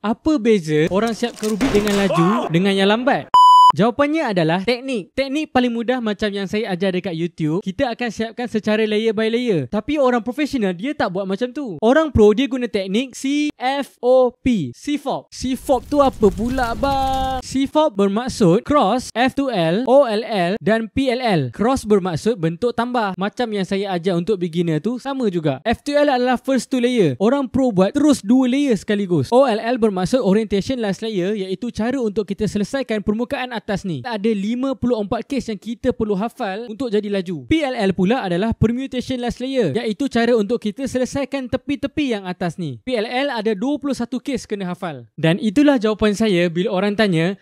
Apa beza orang siap kerubik dengan laju dengan yang lambat? Jawapannya adalah teknik. Teknik paling mudah macam yang saya ajar dekat YouTube, kita akan siapkan secara layer by layer. Tapi orang profesional dia tak buat macam tu. Orang pro dia guna teknik CFOP. CFOP. CFOP tu apa pula bang? CFOP bermaksud cross F to L, OLL dan PLL. Cross bermaksud bentuk tambah. Macam yang saya ajar untuk beginner tu sama juga. F to L adalah first two layer. Orang pro buat terus dua layer sekaligus. OLL bermaksud orientation last layer iaitu cara untuk kita selesaikan permukaan atas ni ada 54 case yang kita perlu hafal untuk jadi laju. PLL pula adalah permutation last layer iaitu cara untuk kita selesaikan tepi-tepi yang atas ni. PLL ada 21 case kena hafal. Dan itulah jawapan saya bila orang tanya